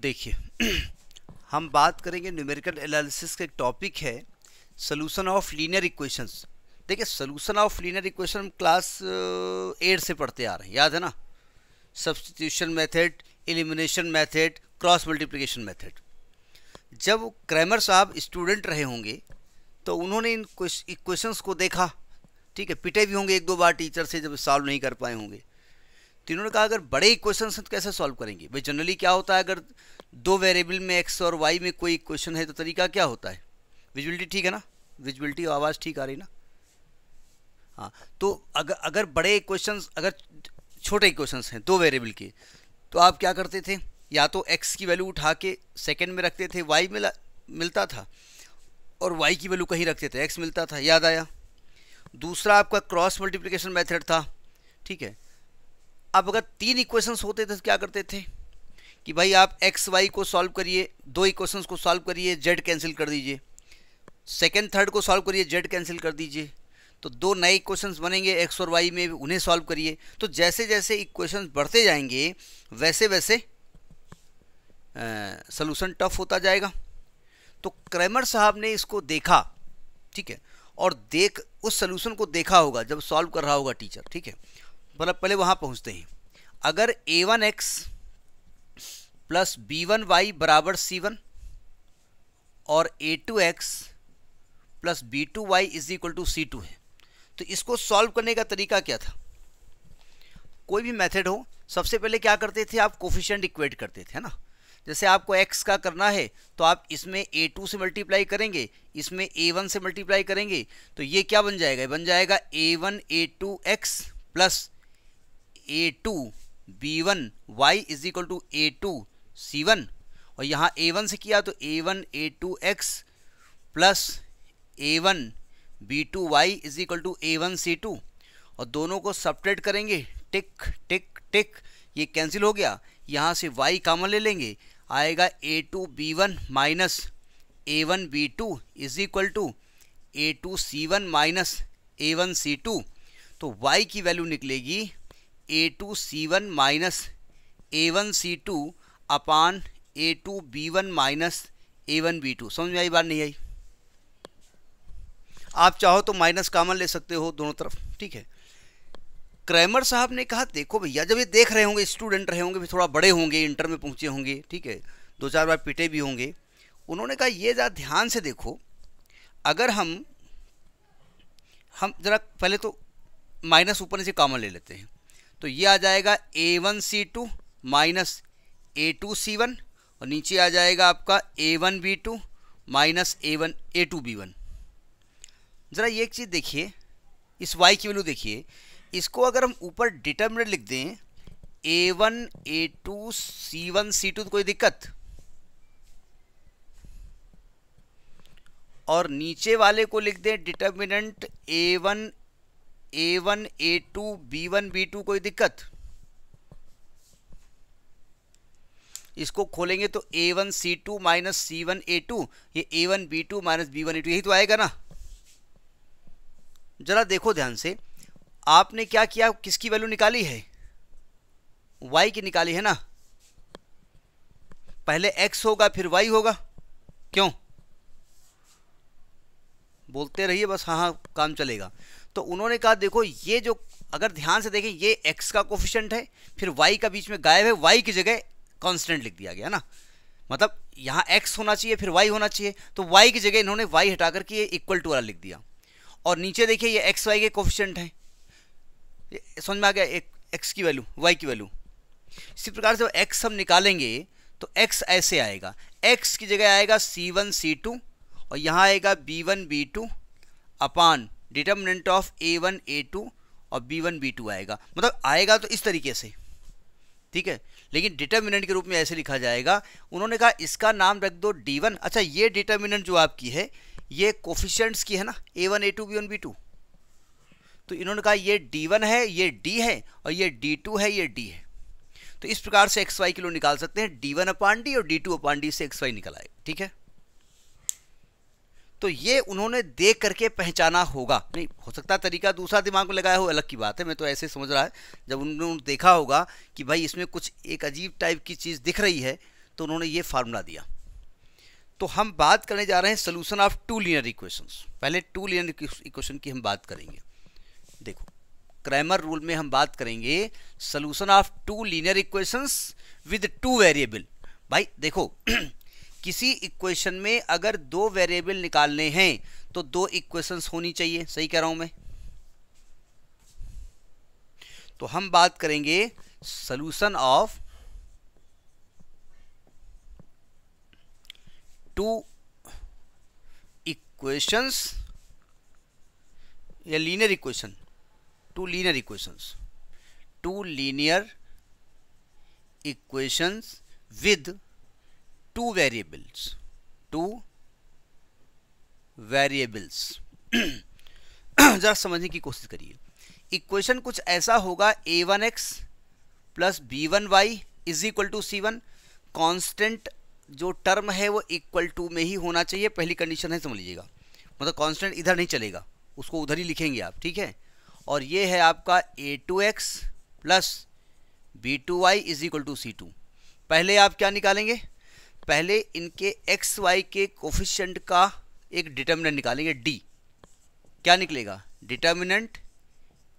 देखिए हम बात करेंगे न्यूमेरिकल एनालिसिस का एक टॉपिक है सोलूशन ऑफ लीनियर इक्वेशंस देखिए सोलूशन ऑफ लीनियर इक्वेशन हम क्लास एट से पढ़ते आ रहे हैं याद है ना substitution method elimination method cross multiplication method जब क्रैमर साहब स्टूडेंट रहे होंगे तो उन्होंने इन इक्वेशंस को देखा ठीक है पिटे भी होंगे एक दो बार टीचर से जब सॉल्व नहीं कर पाए होंगे तो इन्होंने कहा अगर बड़े इक्वेशन हैं तो कैसे सॉल्व करेंगे भाई जनरली क्या होता है अगर दो वेरिएबल में एक्स और वाई में कोई इक्वेशन है तो तरीका क्या होता है विजुअलिटी ठीक है ना विजुअलिटी आवाज़ ठीक आ रही ना हाँ तो अगर अगर बड़े इक्वेशन अगर छोटे इक्वेशन हैं दो वेरिएबल के तो आप क्या करते थे या तो एक्स की वैल्यू उठा के सेकेंड में रखते थे वाई मिला मिलता था और वाई की वैल्यू कहीं रखते थे एक्स मिलता था याद आया दूसरा आपका क्रॉस मल्टीप्लिकेशन मेथड था ठीक है अब अगर तीन इक्वेशंस होते थे तो क्या करते थे कि भाई आप एक्स वाई को सॉल्व करिए दो इक्वेशंस को सॉल्व करिए जेड कैंसिल कर दीजिए सेकेंड थर्ड को सॉल्व करिए जेड कैंसिल कर दीजिए तो दो नए इक्वेशंस बनेंगे एक्स और वाई में उन्हें सॉल्व करिए तो जैसे जैसे इक्वेशन बढ़ते जाएंगे वैसे वैसे सोल्यूशन टफ होता जाएगा तो क्रैमर साहब ने इसको देखा ठीक है और देख उस सोल्यूशन को देखा होगा जब सॉल्व कर रहा होगा टीचर ठीक है मतलब पहले वहां पहुंचते हैं अगर a one x plus b one y बराबर सी वन और a two x plus b two y is equal to c two है तो इसको सॉल्व करने का तरीका क्या था कोई भी मेथड हो सबसे पहले क्या करते थे आप कोफिशेंट इक्वेट करते थे है ना जैसे आपको x का करना है तो आप इसमें a2 से मल्टीप्लाई करेंगे इसमें a1 से मल्टीप्लाई करेंगे तो ये क्या बन जाएगा बन जाएगा a1 a2 x plus a two B one y is equal to a two C one और यहाँ ए वन से किया तो a one a two x plus a one b two y is equal to a one c two और दोनों को separate करेंगे टिक टिक टिक ये कैंसिल हो गया यहाँ से वाई कामन ले लेंगे आएगा a two B one minus a one b two is equal to a two C one minus a one c two तो y की वैल्यू निकलेगी a two C one minus a one c two upon A two B one minus a one b two समझ में आई बात नहीं आई आप चाहो तो माइनस कामन ले सकते हो दोनों तरफ ठीक है क्रैमर साहब ने कहा देखो भैया जब ये देख रहे होंगे स्टूडेंट रहे होंगे भी थोड़ा बड़े होंगे इंटर में पहुंचे होंगे ठीक है दो चार बार पिटे भी होंगे उन्होंने कहा ये ज़रा ध्यान से देखो अगर हम हम ज़रा पहले तो माइनस ऊपर से कामन ले लेते हैं तो ये आ जाएगा a one c two minus a two C one और नीचे आ जाएगा आपका a one b two minus a one a two B one ज़रा ये एक चीज़ देखिए इस वाई की वैल्यू देखिए इसको अगर हम ऊपर डिटर्मिनेट लिख दें a one a two C one c two तो कोई दिक्कत और नीचे वाले को लिख दें determinant a one a one a two B one b two कोई दिक्कत इसको खोलेंगे तो a one c two minus c one a two ये a one b two minus b one a two यही तो आएगा ना जरा देखो ध्यान से आपने क्या किया किसकी वैल्यू निकाली है वाई की निकाली है ना पहले एक्स होगा फिर वाई होगा क्यों बोलते रहिए बस हाँ हाँ काम चलेगा तो उन्होंने कहा देखो ये जो अगर ध्यान से देखें ये एक्स का कोफिशेंट है फिर वाई का बीच में गायब है वाई की जगह कॉन्स्टेंट लिख दिया गया ना मतलब यहाँ एक्स होना चाहिए फिर वाई होना चाहिए तो वाई की जगह इन्होंने वाई हटा करके ये इक्वल टू वाला लिख दिया और नीचे देखिए ये एक्स वाई के कोफिशेंट हैं समझ में आ गया एक एक्स की वैल्यू वाई की वैल्यू इसी प्रकार से एक्स हम निकालेंगे तो एक्स ऐसे आएगा एक्स की जगह आएगा सी वन सी टू और यहाँ आएगा b one b two upon determinant of a one a two और बी वन बी टू आएगा मतलब आएगा तो इस तरीके से ठीक है लेकिन डिटर्मिनेंट के रूप में ऐसे लिखा जाएगा उन्होंने कहा इसका नाम रख दो डी वन अच्छा ये डिटर्मिनेंट जो आपकी है ये कोफिशेंट्स की है ना a one a two B one b two तो इन्होंने कहा ये डी वन है ये डी है और ये डी टू है ये डी है तो इस प्रकार से एक्स वाई किलो निकाल सकते हैं डी वन अपान डी और डी टू अपान डी से एक्स वाई निकल आए ठीक है तो ये उन्होंने देख करके पहचाना होगा नहीं हो सकता तरीका दूसरा दिमाग में लगाया हो अलग की बात है मैं तो ऐसे समझ रहा है जब उन्होंने देखा होगा कि भाई इसमें कुछ एक अजीब टाइप की चीज़ दिख रही है तो उन्होंने ये फार्मूला दिया तो हम बात करने जा रहे हैं solution of two linear equation पहले टू लीनियर इक्वेशन की हम बात करेंगे देखो क्रैमर रूल में हम बात करेंगे solution of two linear equations with two variable भाई देखो किसी इक्वेशन में अगर दो वेरिएबल निकालने हैं तो दो इक्वेशंस होनी चाहिए सही कह रहा हूं मैं तो हम बात करेंगे सोल्यूशन ऑफ टू इक्वेशंस या linear equation two linear equations two linear equations with two variables two variables जरा समझने की कोशिश करिए इक्वेशन कुछ ऐसा होगा a one x plus b one y is equal to C one constant जो टर्म है वो इक्वल टू में ही होना चाहिए पहली कंडीशन है समझ लीजिएगा मतलब कॉन्स्टेंट इधर नहीं चलेगा उसको उधर ही लिखेंगे आप ठीक है और ये है आपका a two x plus b two y is equal to c two पहले आप क्या निकालेंगे पहले इनके एक्स वाई के कोफिशेंट का एक डिटर्मिनेंट निकालेंगे डी क्या निकलेगा determinant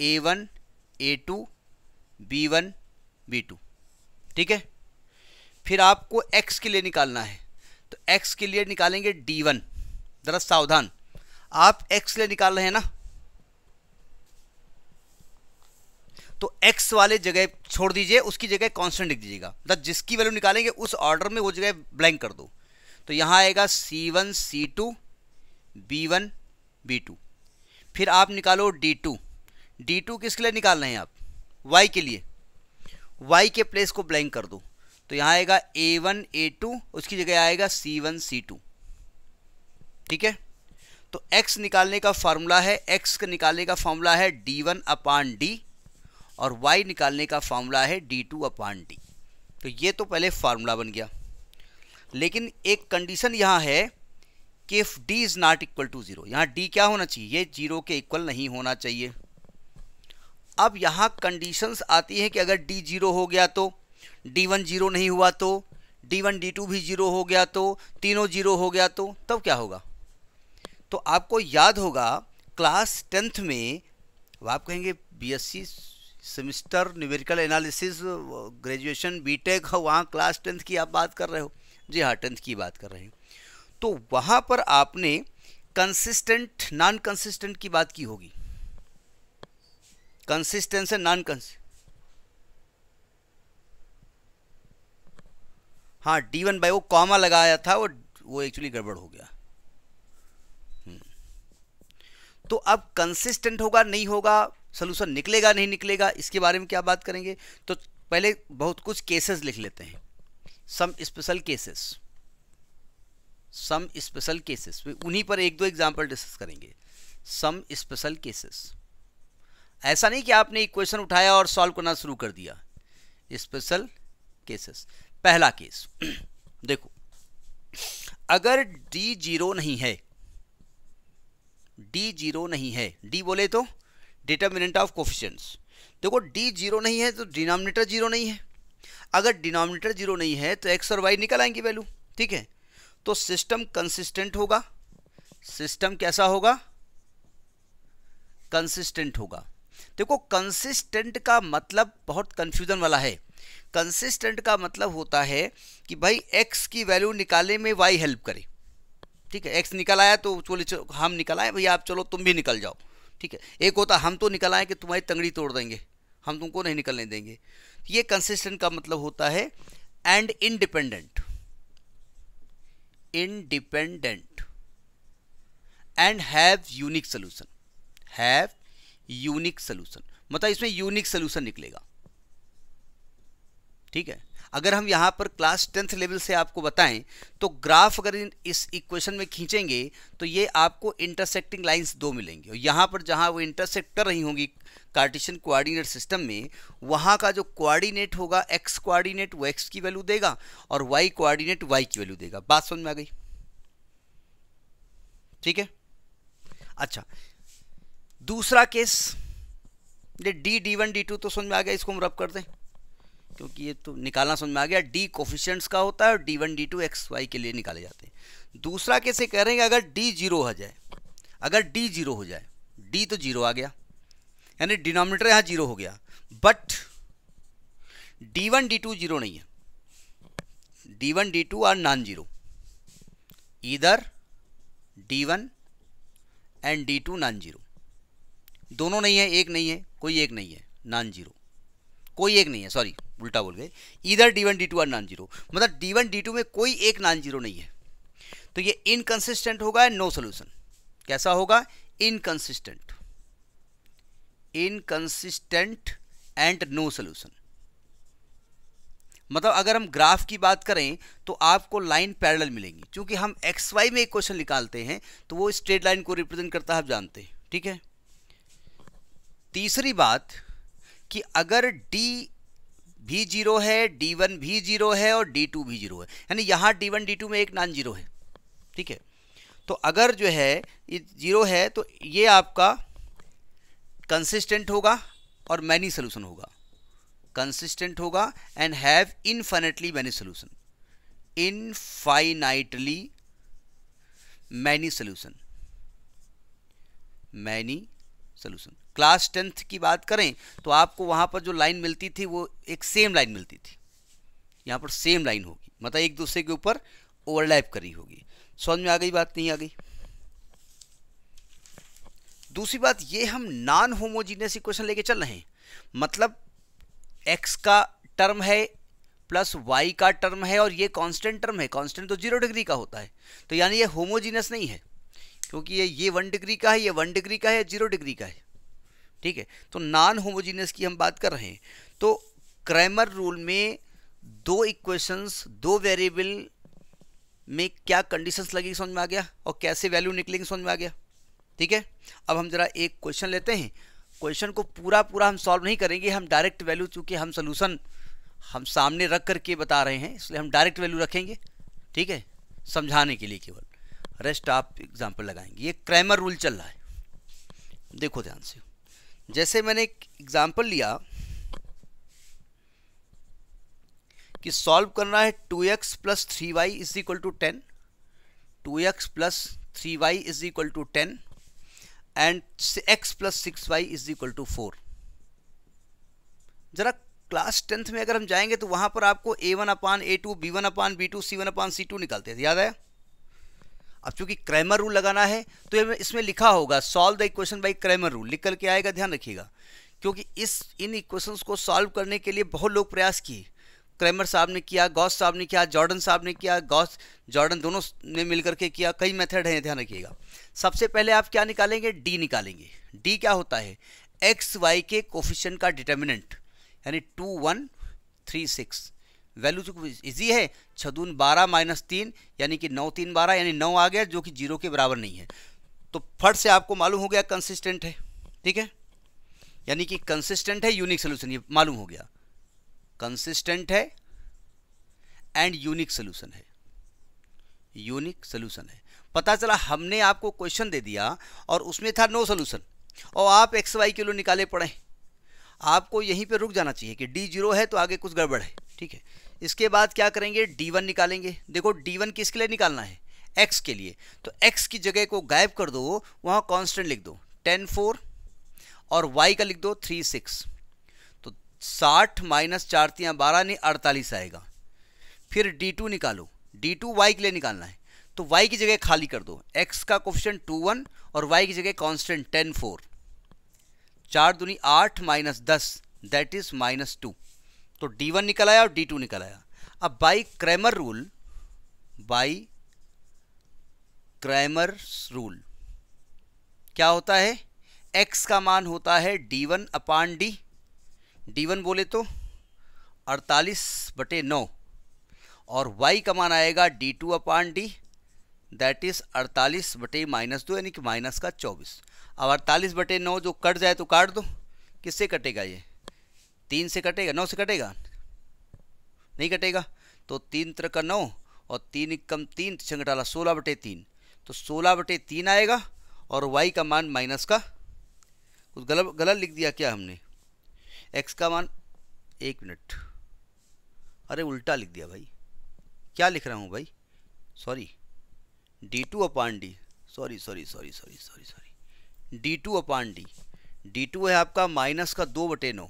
a one a two B one b two ठीक है फिर आपको एक्स के लिए निकालना है तो एक्स के लिए निकालेंगे वन ज़रा सावधान आप एक्स के लिए निकाल रहे हैं ना तो एक्स वाले जगह छोड़ दीजिए उसकी जगह कॉन्स्टेंट लिख दीजिएगा मतलब जिसकी वैल्यू निकालेंगे उस ऑर्डर में वो जगह ब्लैंक कर दो तो यहाँ आएगा c one c two B one b two फिर आप निकालो डी टू डी टू किसके लिए निकाल रहे हैं आप वाई के लिए वाई के प्लेस को ब्लैंक कर दो तो यहाँ आएगा ए वन ए टू उसकी जगह आएगा सी वन सी टू ठीक है तो x निकालने का फार्मूला है x का निकालने का फार्मूला है d1 वन अपान डी और वाई निकालने का फार्मूला है डी टू अपान डी तो ये तो पहले फार्मूला बन गया लेकिन एक कंडीशन यहाँ है कि if D is not equal to zero यहाँ डी क्या होना चाहिए ये जीरो के इक्वल नहीं होना चाहिए अब यहाँ कंडीशंस आती हैं कि अगर डी जीरो हो गया तो डी वन जीरो नहीं हुआ तो डी वन डी टू भी जीरो हो गया तो तीनों जीरो हो गया तो तब क्या होगा तो आपको याद होगा क्लास टेंथ में आप कहेंगे B semester numerical analysis graduation BTech tech वहाँ क्लास टेंथ की आप बात कर रहे हो जी हाँ टेंथ की बात कर रहे हैं तो वहाँ पर आपने कंसिस्टेंट नॉन कंसिस्टेंट की बात की होगी कंसिस्टेंस एंड नॉन कंस हाँ डी वन बाई वो कॉमा लगाया था वो वो एक्चुअली गड़बड़ हो गया हम्म। तो अब कंसिस्टेंट होगा नहीं होगा सोल्यूशन निकलेगा नहीं निकलेगा इसके बारे में क्या बात करेंगे तो पहले बहुत कुछ केसेस लिख लेते हैं some special cases some special cases उन्हीं पर एक दो एग्जाम्पल डिस्कस करेंगे सम स्पेशल केसेस ऐसा नहीं कि आपने इक्वेशन उठाया और सॉल्व करना शुरू कर दिया स्पेशल केसेस पहला केस देखो अगर डी जीरो नहीं है डी जीरो नहीं है डी बोले तो डिटर्मिनेंट ऑफ कोफिशंस देखो डी जीरो नहीं है तो डिनोमिनेटर जीरो नहीं है अगर डिनोमिनेटर जीरो नहीं है तो एक्स और वाई निकल आएंगी वैल्यू ठीक है तो सिस्टम कंसिस्टेंट होगा सिस्टम कैसा होगा कंसिस्टेंट होगा देखो कंसिस्टेंट का मतलब बहुत कंफ्यूजन वाला है कंसिस्टेंट का मतलब होता है कि भाई एक्स की वैल्यू निकालने में वाई हेल्प करे ठीक है एक्स निकल आया तो चलो हम निकल आए भैया आप चलो तुम भी निकल जाओ ठीक है एक होता हम तो निकल आए कि तुम्हारी तंगड़ी तोड़ देंगे हम तुमको नहीं निकलने देंगे तो ये कंसिस्टेंट का मतलब होता है and independent independent and have unique solution have unique solution मतलब इसमें यूनिक सोल्यूशन निकलेगा ठीक है अगर हम यहाँ पर क्लास टेंथ लेवल से आपको बताएं तो ग्राफ अगर इस इक्वेशन में खींचेंगे तो ये आपको इंटरसेक्टिंग लाइंस दो मिलेंगी और यहाँ पर जहाँ वो इंटरसेक्ट कर रही होंगी कार्टिशन कोऑर्डिनेट सिस्टम में वहाँ का जो कोऑर्डिनेट होगा एक्स कोऑर्डिनेट वो एक्स की वैल्यू देगा और वाई कोआर्डिनेट वाई की वैल्यू देगा बात समझ में आ गई ठीक है अच्छा दूसरा केस ये D D one D two तो समझ में आ गया इसको हम रब कर दें क्योंकि ये तो निकालना समझ में आ गया डी कोफिशियंट्स का होता है और D one D two x y के लिए निकाले जाते हैं दूसरा कैसे कह रहे हैं अगर डी जीरो हो जाए अगर डी जीरो हो जाए डी तो जीरो आ गया यानी डिनोमिनेटर यहाँ जीरो हो गया but D one D two zero नहीं है D one D two are non zero इधर D one and D two non zero दोनों नहीं है एक नहीं है कोई एक नहीं है नॉन जीरो कोई एक नहीं है सॉरी उल्टा बोल गए इधर डी वन डी टू और नॉन जीरो मतलब डी वन डी टू में कोई एक नॉन जीरो नहीं है तो ये इनकंसिस्टेंट होगा नो सोल्यूशन कैसा होगा inconsistent inconsistent and no solution मतलब अगर हम ग्राफ की बात करें तो आपको लाइन पैरेलल मिलेंगी क्योंकि हम एक्स वाई में एक क्वेश्चन निकालते हैं तो वो स्ट्रेट लाइन को रिप्रेजेंट करता है आप जानते हैं ठीक है तीसरी बात कि अगर डी भी जीरो है डी वन भी जीरो है और डी टू भी जीरो है यानी यहाँ डी वन डी टू में एक नॉन जीरो है ठीक है तो अगर जो है ये जीरो है तो ये आपका कंसिस्टेंट होगा और मैनी सोल्यूशन होगा कंसिस्टेंट होगा and have infinitely many solution infinitely many solution many solution class tenth की बात करें तो आपको वहाँ पर जो लाइन मिलती थी वो एक सेम लाइन मिलती थी यहाँ पर सेम लाइन होगी मतलब एक दूसरे के ऊपर ओवरलैप करी होगी समझ में आ गई बात नहीं आ गई दूसरी बात ये हम नॉन होमोजीनियस इक्वेशन लेके चल रहे हैं मतलब एक्स का टर्म है प्लस वाई का टर्म है और ये कांस्टेंट टर्म है कांस्टेंट तो जीरो डिग्री का होता है तो यानी ये होमोजीनियस नहीं है क्योंकि ये ये वन डिग्री का है ये वन डिग्री का है जीरो डिग्री का है ठीक है तो नॉन होमोजीनियस की हम बात कर रहे हैं तो क्रैमर रूल में दो इक्वेशंस दो वेरिएबल में क्या कंडीशंस लगेगी समझ में आ गया और कैसे वैल्यू निकलेंगे समझ में आ गया ठीक है अब हम जरा एक क्वेश्चन लेते हैं क्वेश्चन को पूरा पूरा हम सॉल्व नहीं करेंगे हम डायरेक्ट वैल्यू चूँकि हम सोल्यूशन हम सामने रख करके बता रहे हैं इसलिए हम डायरेक्ट वैल्यू रखेंगे ठीक है समझाने के लिए केवल रेस्ट आप एग्जाम्पल लगाएंगे ये क्रैमर रूल चल रहा है देखो ध्यान से जैसे मैंने एक एग्जाम्पल लिया कि सॉल्व करना है two x plus three y is equal to ten two x plus three y is equal to ten and x plus six y is equal to four ज़रा क्लास टेंथ में अगर हम जाएंगे तो वहाँ पर आपको A one upon A two B one upon B two C one upon C two निकालते थे याद आया अब चूंकि क्रैमर रूल लगाना है तो इसमें लिखा होगा solve the equation by Cramer rule लिख करके आएगा ध्यान रखिएगा क्योंकि इस इन इक्वेशंस को सॉल्व करने के लिए बहुत लोग प्रयास किए क्रैमर साहब ने किया गॉस साहब ने किया जॉर्डन साहब ने किया गॉस जॉर्डन दोनों ने मिलकर के किया कई मेथड हैं ध्यान रखिएगा सबसे पहले आप क्या निकालेंगे डी निकालेंगे डी क्या होता है एक्स वाई के कोफिशन का डिटर्मिनेंट यानी two one three six value तो इजी है छदून बारह माइनस तीन यानी कि नौ तीन बारह यानी नौ आ गया जो कि जीरो के बराबर नहीं है तो फट से आपको मालूम हो गया कंसिस्टेंट है ठीक है यानी कि कंसिस्टेंट है यूनिक सोल्यूशन ये मालूम हो गया कंसिस्टेंट है एंड यूनिक सोल्यूशन है यूनिक सोल्यूशन है पता चला हमने आपको क्वेश्चन दे दिया और उसमें था नो सोल्यूशन और आप एक्स वाई किलो निकाले पड़े आपको यहीं पे रुक जाना चाहिए कि डी जीरो है तो आगे कुछ गड़बड़ है ठीक है इसके बाद क्या करेंगे डी वन निकालेंगे देखो डी वन किसके लिए निकालना है एक्स के लिए तो एक्स की जगह को गायब कर दो वहाँ कांस्टेंट लिख दो टेन फोर और वाई का लिख दो थ्री सिक्स तो साठ माइनस चार तियाँ बारह नहीं अड़तालीस आएगा फिर डी टू निकालो डी टू वाई के लिए निकालना है तो वाई की जगह खाली कर दो एक्स का क्वेश्चन टू वन और वाई की जगह कॉन्स्टेंट टेन फोर चार दूनी आठ माइनस दस दैट इज माइनस टू तो डी वन निकल आया और डी टू निकल आया अब by Cramer rule by Cramer rule क्या होता है एक्स का मान होता है D one upon D D one बोले तो अड़तालीस बटे नौ और वाई का मान आएगा D two upon D that is अड़तालीस बटे माइनस दो यानी कि माइनस का चौबीस अब अड़तालीस बटे नौ जो कट जाए तो काट दो किससे कटेगा ये तीन से कटेगा नौ से कटेगा नहीं कटेगा तो तीन तरह का नौ और तीन कम तीन छंगटाला सोलह बटे तीन तो सोलह बटे तीन आएगा और वाई का मान माइनस का कुछ गलत गलत लिख दिया क्या हमने एक्स का मान एक मिनट अरे उल्टा लिख दिया भाई क्या लिख रहा हूँ भाई sorry D two upon D sorry sorry sorry sorry sorry sorry D two upon D D two है आपका माइनस का दो बटे नौ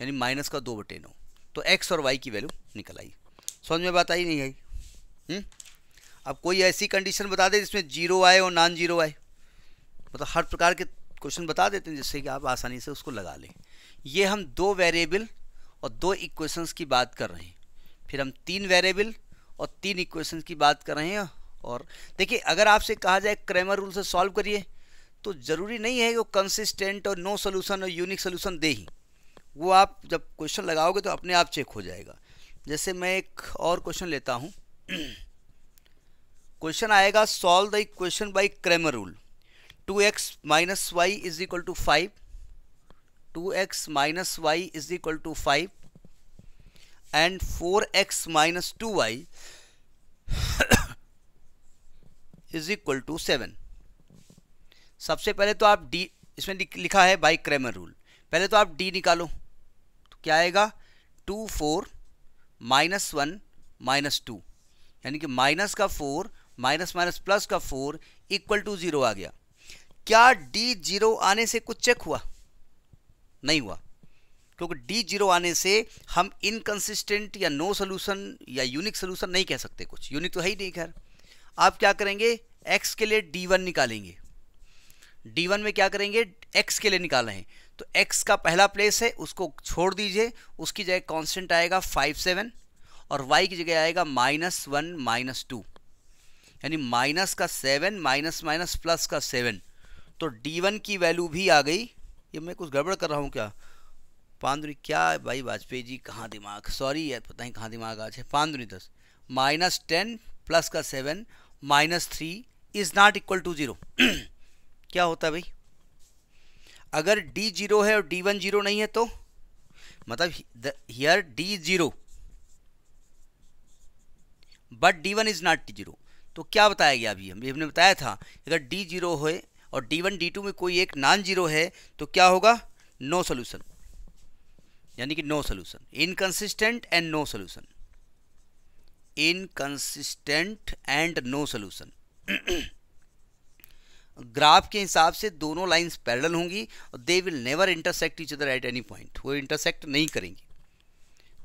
यानी माइनस का दो बटे नौ तो एक्स और वाई की वैल्यू निकल आई समझ में बात आई नहीं आई हम्म? अब कोई ऐसी कंडीशन बता दे जिसमें जीरो आए और नॉन जीरो आए मतलब हर प्रकार के क्वेश्चन बता देते हैं जिससे कि आप आसानी से उसको लगा लें ये हम दो वेरिएबल और दो इक्वेशंस की बात कर रहे हैं फिर हम तीन वेरिएबल और तीन इक्वेशंस की बात कर रहे हैं और देखिए अगर आपसे कहा जाए क्रेमर रूल से सॉल्व करिए तो ज़रूरी नहीं है कि वो कंसिस्टेंट और नो सोल्यूशन और यूनिक सोल्यूशन दे ही वो आप जब क्वेश्चन लगाओगे तो अपने आप चेक हो जाएगा जैसे मैं एक और क्वेश्चन लेता हूँ क्वेश्चन आएगा solve the question by Cramer rule two x minus y is equal to five two x minus y is equal to five and four x minus two y is equal to seven सबसे पहले तो आप D इसमें लिखा है by Cramer rule पहले तो आप डी निकालो क्या आएगा two four minus one minus two यानी कि माइनस का फोर माइनस माइनस प्लस का फोर इक्वल टू ज़ीरो आ गया क्या डी जीरो आने से कुछ चेक हुआ नहीं हुआ क्योंकि डी जीरो आने से हम इनकन्सिस्टेंट या नो सोल्यूशन या यूनिक सोल्यूशन नहीं कह सकते कुछ यूनिक तो है ही नहीं खैर आप क्या करेंगे एक्स के लिए डी वन निकालेंगे डी वन में क्या करेंगे एक्स के लिए निकाल रहे हैं तो x का पहला प्लेस है उसको छोड़ दीजिए उसकी जगह कांस्टेंट आएगा फाइव सेवन और y की जगह आएगा माइनस वन माइनस टू यानी माइनस का सेवन माइनस माइनस प्लस का सेवन तो d1 की वैल्यू भी आ गई ये मैं कुछ गड़बड़ कर रहा हूँ क्या पांदुरी क्या है भाई वाजपेयी जी कहाँ दिमाग सॉरी यार पता ही कहाँ दिमाग आज है पांदुरी दस माइनस टेन प्लस का seven minus three is not equal to zero क्या होता है भाई अगर डी जीरो है और डी वन जीरो नहीं है तो मतलब here D zero but D one is not zero तो क्या बताया गया अभी हमने बताया था अगर डी जीरो है और डी वन डी टू में कोई एक नॉन जीरो है तो क्या होगा नो सोल्यूशन यानी कि no solution inconsistent and no solution inconsistent and no solution graph के हिसाब से दोनों लाइंस पैरेलल होंगी और they will never intersect each other at any point वो इंटरसेक्ट नहीं करेंगी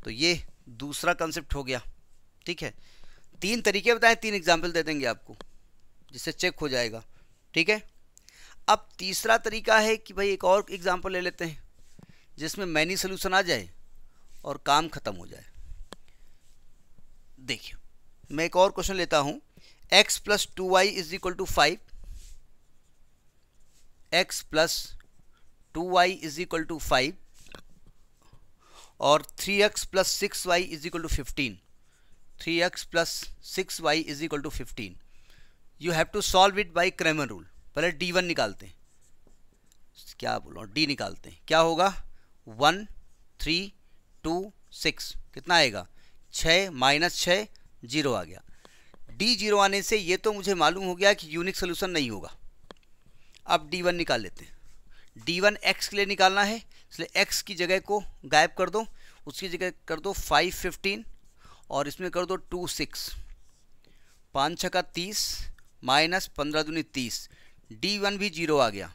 तो ये दूसरा कंसेप्ट हो गया ठीक है तीन तरीके बताएं तीन एग्जाम्पल दे देंगे आपको जिससे चेक हो जाएगा ठीक है अब तीसरा तरीका है कि भाई एक और एग्जाम्पल ले लेते हैं जिसमें मैनी सोल्यूशन आ जाए और काम ख़त्म हो जाए देखिए मैं एक और क्वेश्चन लेता हूँ x plus two y is equal to five x plus two y is equal to five और three x plus six y is equal to fifteen three x plus six y is equal to fifteen you have to solve it by Cramer rule पहले D one निकालते हैं क्या बोलो D निकालते हैं क्या होगा वन थ्री टू सिक्स कितना आएगा छः माइनस छः जीरो आ गया डी जीरो आने से ये तो मुझे मालूम हो गया कि यूनिक सोल्यूशन नहीं होगा अब डी वन निकाल लेते हैं डी वन एक्स के लिए निकालना है इसलिए एक्स की जगह को गायब कर दो उसकी जगह कर दो फाइव फिफ्टीन और इसमें कर दो टू सिक्स पाँच छः का तीस माइनस पंद्रह दूनी तीस डी वन भी जीरो आ गया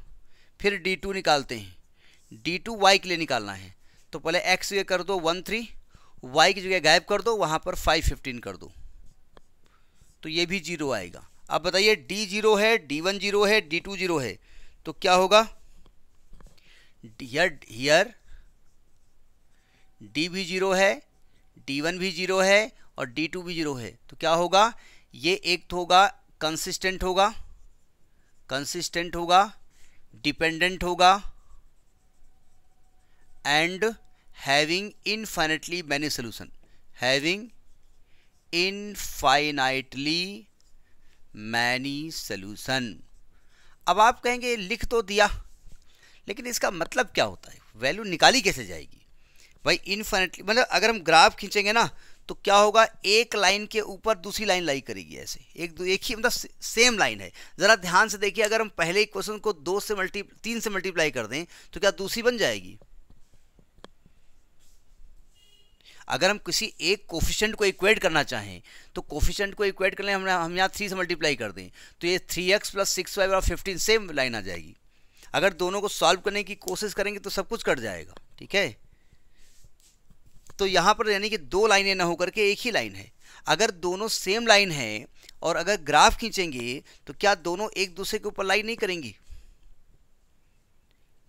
फिर डी टू निकालते हैं डी टू वाई के लिए निकालना है तो पहले एक्स ये कर दो वन थ्री वाई की जगह गायब कर दो वहाँ पर फाइव फिफ्टीन कर दो तो ये भी जीरो आएगा अब बताइए डी जीरो है डी वन जीरो है डी टू जीरो है तो क्या होगा हियर हियर डी भी जीरो है डी वन भी जीरो है और डी टू भी जीरो है तो क्या होगा ये एक तो होगा कंसिस्टेंट होगा कंसिस्टेंट होगा डिपेंडेंट होगा and having infinitely many solution having infinitely many solution अब आप कहेंगे लिख तो दिया लेकिन इसका मतलब क्या होता है वैल्यू निकाली कैसे जाएगी भाई इन्फाइनेटली मतलब अगर हम ग्राफ खींचेंगे ना तो क्या होगा एक लाइन के ऊपर दूसरी लाइन लाई करेगी ऐसे एक दो एक ही मतलब सेम लाइन है ज़रा ध्यान से देखिए अगर हम पहले क्वेश्चन को दो से मल्टी तीन से मल्टीप्लाई कर दें तो क्या दूसरी बन जाएगी अगर हम किसी एक कोफिशेंट को इक्वेट करना चाहें तो कोफिशेंट को इक्वेट करने हम हम यहाँ थ्री से मल्टीप्लाई कर दें तो ये three x plus six y और फिफ्टीन सेम लाइन आ जाएगी अगर दोनों को सॉल्व करने की कोशिश करेंगे तो सब कुछ कट जाएगा ठीक है तो यहाँ पर यानी कि दो लाइनें ना होकर के एक ही लाइन है अगर दोनों सेम लाइन है और अगर ग्राफ खींचेंगे तो क्या दोनों एक दूसरे के ऊपर लाई नहीं करेंगी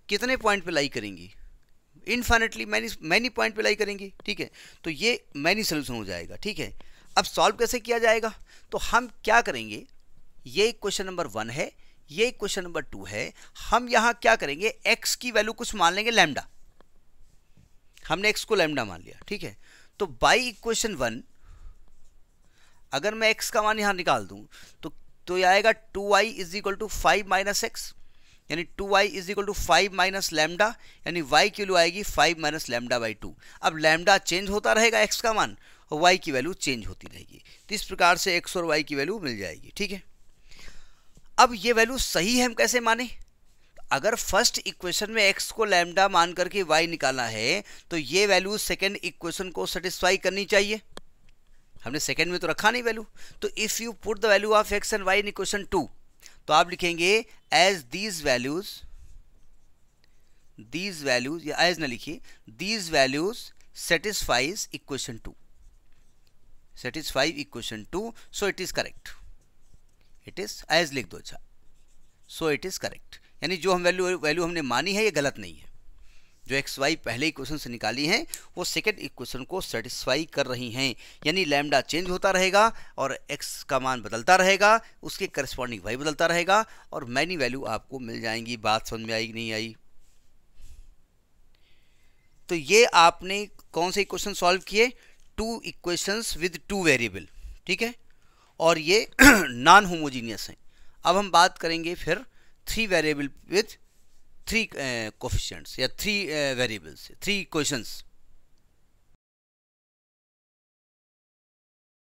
कितने पॉइंट पे लाई करेंगी इनफाइनेटली मैनी मैनी पॉइंट पे लाई करेंगी ठीक है तो ये मैनी सोल्यूशन हो जाएगा ठीक है अब सॉल्व कैसे किया जाएगा तो हम क्या करेंगे ये क्वेश्चन नंबर वन है ये क्वेश्चन नंबर टू है हम यहाँ क्या करेंगे एक्स की वैल्यू कुछ मान लेंगे लैमडा हमने एक्स को लैमडा मान लिया ठीक है तो बाई इक्वेशन वन अगर मैं एक्स का मान यहाँ निकाल दूँ तो तो आएगा two y is equal to five minus x यानी two y is equal to five minus lambda यानी वाई की वैल्यू आएगी five minus lambda by two अब लैमडा चेंज होता रहेगा एक्स का मान और वाई की वैल्यू चेंज होती रहेगी तो इस प्रकार से एक्स और वाई की वैल्यू मिल जाएगी ठीक है अब ये वैल्यू सही है हम कैसे माने अगर फर्स्ट इक्वेशन में एक्स को लैमडा मान करके वाई निकालना है तो ये वैल्यू सेकेंड इक्वेशन को सेटिस्फाई करनी चाहिए हमने सेकेंड में तो रखा नहीं वैल्यू तो if you put the value of x and y in equation two तो आप लिखेंगे as these values these values या एज ना लिखिए these values satisfies equation two satisfies equation two so it is correct it is as लिख दो अच्छा सो it is correct यानी जो हम वैल्यू वैल्यू हमने मानी है ये गलत नहीं है जो एक्स वाई पहले इक्वेशन से निकाली हैं वो सेकेंड इक्वेशन को सेटिस्फाई कर रही हैं यानी लैमडा चेंज होता रहेगा और एक्स का मान बदलता रहेगा उसके करस्पॉन्डिंग वाई बदलता रहेगा और मैनी वैल्यू आपको मिल जाएंगी बात समझ में आई नहीं आई तो ये आपने कौन से इक्वेशन सॉल्व किए two equations with two variable ठीक है और ये नॉन होमोजीनियस हैं अब हम बात करेंगे फिर three variable with three uh, coefficients yeah three uh, variables three equations